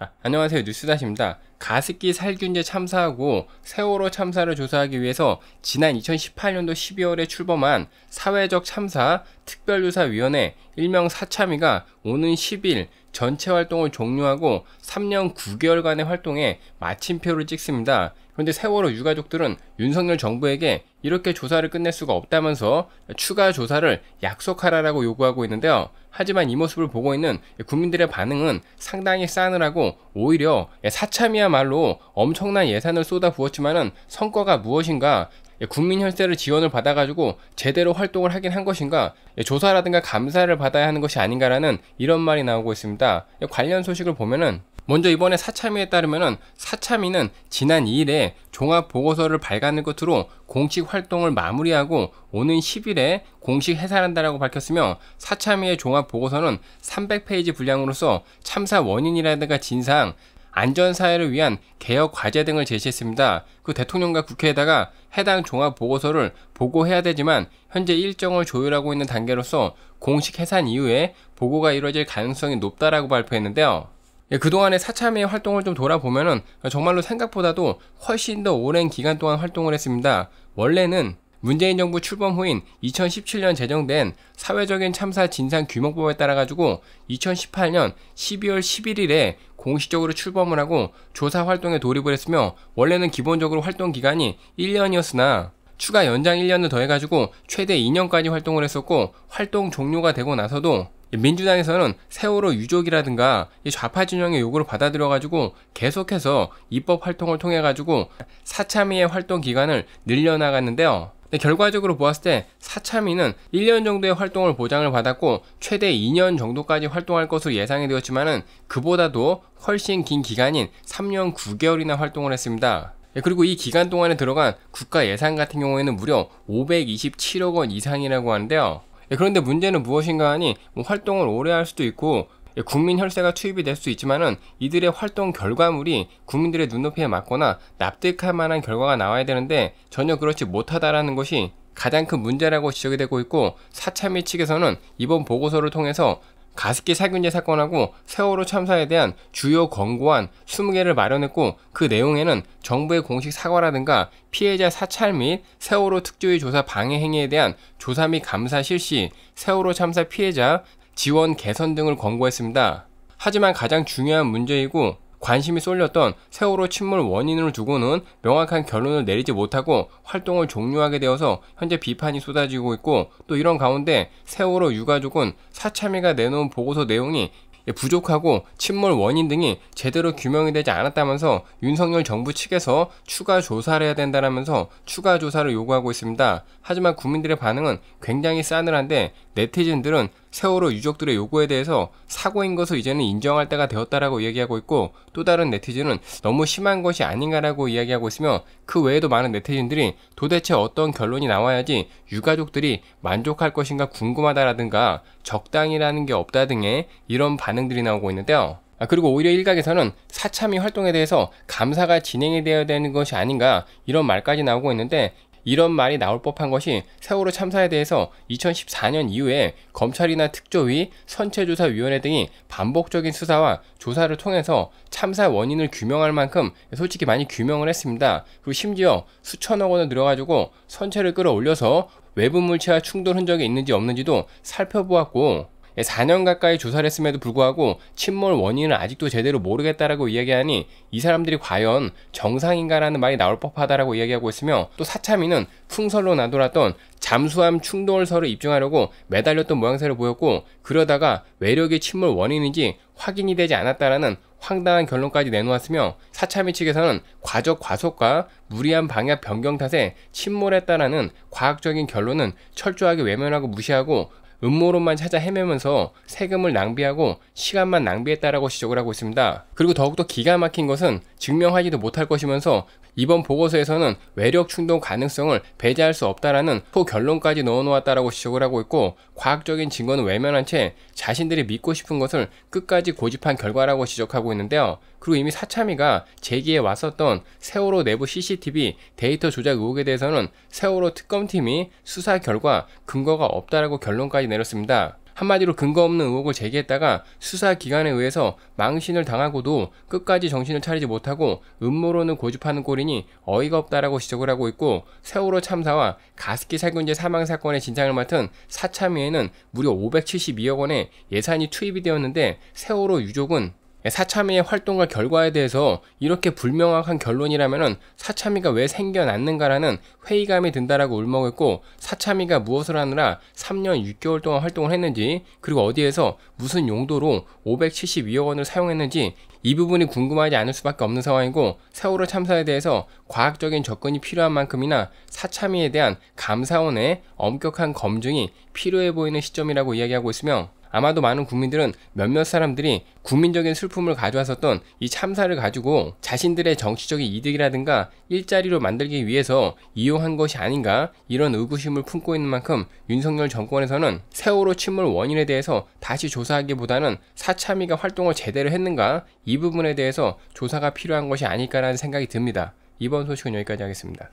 아, 안녕하세요 뉴스다시입니다. 가습기 살균제 참사하고 세월호 참사를 조사하기 위해서 지난 2018년도 12월에 출범한 사회적 참사 특별조사위원회 일명 사참위가 오는 10일 전체 활동을 종료하고 3년 9개월간의 활동에 마침표를 찍습니다. 그런데 세월호 유가족들은 윤석열 정부에게 이렇게 조사를 끝낼 수가 없다면서 추가 조사를 약속하라라고 요구하고 있는데요. 하지만 이 모습을 보고 있는 국민들의 반응은 상당히 싸늘하고 오히려 사참이야말로 엄청난 예산을 쏟아 부었지만은 성과가 무엇인가 예, 국민 혈세를 지원을 받아가지고 제대로 활동을 하긴 한 것인가 예, 조사라든가 감사를 받아야 하는 것이 아닌가라는 이런 말이 나오고 있습니다. 예, 관련 소식을 보면은 먼저 이번에 사참위에 따르면은 사참위는 지난 2일에 종합 보고서를 발간을 끝으로 공식 활동을 마무리하고 오는 10일에 공식 해산한다라고 밝혔으며 사참위의 종합 보고서는 300페이지 분량으로서 참사 원인이라든가 진상, 안전사회를 위한 개혁 과제 등을 제시했습니다. 그 대통령과 국회에다가 해당 종합 보고서를 보고해야 되지만 현재 일정을 조율하고 있는 단계로서 공식 해산 이후에 보고가 이루어질 가능성이 높다라고 발표했는데요. 예, 그동안의 사참의 활동을 좀돌아보면 정말로 생각보다도 훨씬 더 오랜 기간 동안 활동을 했습니다. 원래는 문재인 정부 출범 후인 2017년 제정된 사회적인 참사 진상 규명법에 따라 가지고 2018년 12월 11일에 공식적으로 출범을 하고 조사 활동에 돌입을 했으며 원래는 기본적으로 활동 기간이 1년이었으나 추가 연장 1년을 더해가지고 최대 2년까지 활동을 했었고 활동 종료가 되고 나서도 민주당에서는 세월호 유족이라든가 좌파 진영의 요구를 받아들여가지고 계속해서 입법 활동을 통해가지고 사참위의 활동 기간을 늘려나갔는데요. 결과적으로 보았을 때사참위는 1년 정도의 활동을 보장을 받았고 최대 2년 정도까지 활동할 것으로 예상이 되었지만은 그보다도 훨씬 긴 기간인 3년 9개월이나 활동을 했습니다. 예, 그리고 이 기간 동안에 들어간 국가 예산 같은 경우에는 무려 527억 원 이상이라고 하는데요. 예, 그런데 문제는 무엇인가 하니 뭐 활동을 오래 할 수도 있고 예, 국민 혈세가 투입이 될 수 있지만은 이들의 활동 결과물이 국민들의 눈높이에 맞거나 납득할 만한 결과가 나와야 되는데 전혀 그렇지 못하다라는 것이 가장 큰 문제라고 지적이 되고 있고 사참위 측에서는 이번 보고서를 통해서 가습기 살균제 사건하고 세월호 참사에 대한 주요 권고안 20개를 마련했고 그 내용에는 정부의 공식 사과라든가 피해자 사찰 및 세월호 특조위 조사 방해 행위에 대한 조사 및 감사 실시, 세월호 참사 피해자 지원 개선 등을 권고했습니다. 하지만 가장 중요한 문제이고 관심이 쏠렸던 세월호 침몰 원인을 두고는 명확한 결론을 내리지 못하고 활동을 종료하게 되어서 현재 비판이 쏟아지고 있고 또 이런 가운데 세월호 유가족은 사참위가 내놓은 보고서 내용이 부족하고 침몰 원인 등이 제대로 규명이 되지 않았다면서 윤석열 정부 측에서 추가 조사를 해야 된다라면서 추가 조사를 요구하고 있습니다. 하지만 국민들의 반응은 굉장히 싸늘한데 네티즌들은 세월호 유족들의 요구에 대해서 사고인 것을 이제는 인정할 때가 되었다라고 이야기하고 있고 또 다른 네티즌은 너무 심한 것이 아닌가라고 이야기하고 있으며 그 외에도 많은 네티즌들이 도대체 어떤 결론이 나와야지 유가족들이 만족할 것인가 궁금하다라든가 적당이라는 게 없다 등의 이런 반응들이 나오고 있는데요. 아, 그리고 오히려 일각에서는 사참위 활동에 대해서 감사가 진행이 되어야 되는 것이 아닌가 이런 말까지 나오고 있는데 이런 말이 나올 법한 것이 세월호 참사에 대해서 2014년 이후에 검찰이나 특조위, 선체조사위원회 등이 반복적인 수사와 조사를 통해서 참사 원인을 규명할 만큼 솔직히 많이 규명을 했습니다. 그리고 심지어 수천억 원을 들여가지고 선체를 끌어올려서 외부 물체와 충돌 흔적이 있는지 없는지도 살펴보았고 4년 예, 가까이 조사를 했음에도 불구하고 침몰 원인을 아직도 제대로 모르겠다라고 이야기하니 이 사람들이 과연 정상인가라는 말이 나올 법하다라고 이야기하고 있으며 또사참위는 풍설로 나돌았던 잠수함 충돌설을 입증하려고 매달렸던 모양새를 보였고 그러다가 외력의 침몰 원인인지 확인이 되지 않았다라는 황당한 결론까지 내놓았으며 사참위 측에서는 과적 과속과 무리한 방향 변경 탓에 침몰했다라는 과학적인 결론은 철저하게 외면하고 무시하고 음모론만 찾아 헤매면서 세금을 낭비하고 시간만 낭비했다라고 지적을 하고 있습니다. 그리고 더욱더 기가 막힌 것은 증명하지도 못할 것이면서 이번 보고서에서는 외력 충동 가능성을 배제할 수 없다라는 소결론까지 넣어놓았다라고 지적을 하고 있고 과학적인 증거는 외면한 채 자신들이 믿고 싶은 것을 끝까지 고집한 결과라고 지적하고 있는데요. 그리고 이미 사참위가 제기해 왔었던 세월호 내부 CCTV 데이터 조작 의혹에 대해서는 세월호 특검팀이 수사 결과 근거가 없다라고 결론까지 내렸습니다. 한마디로 근거 없는 의혹을 제기했다가 수사기관에 의해서 망신을 당하고도 끝까지 정신을 차리지 못하고 음모론을 고집하는 꼴이니 어이가 없다라고 지적을 하고 있고 세월호 참사와 가습기 살균제 사망 사건의 진상을 맡은 사참위에는 무려 572억 원의 예산이 투입이 되었는데 세월호 유족은 예, 사참이의 활동과 결과에 대해서 이렇게 불명확한 결론이라면 사참이가 왜 생겨났는가라는 회의감이 든다라고 울먹였고 사참이가 무엇을 하느라 3년 6개월 동안 활동을 했는지 그리고 어디에서 무슨 용도로 572억 원을 사용했는지 이 부분이 궁금하지 않을 수밖에 없는 상황이고 세월호 참사에 대해서 과학적인 접근이 필요한 만큼이나 사참이에 대한 감사원의 엄격한 검증이 필요해 보이는 시점이라고 이야기하고 있으며 아마도 많은 국민들은 몇몇 사람들이 국민적인 슬픔을 가져왔었던 이 참사를 가지고 자신들의 정치적인 이득이라든가 일자리로 만들기 위해서 이용한 것이 아닌가 이런 의구심을 품고 있는 만큼 윤석열 정권에서는 세월호 침몰 원인에 대해서 다시 조사하기보다는 사참위가 활동을 제대로 했는가 이 부분에 대해서 조사가 필요한 것이 아닐까라는 생각이 듭니다. 이번 소식은 여기까지 하겠습니다.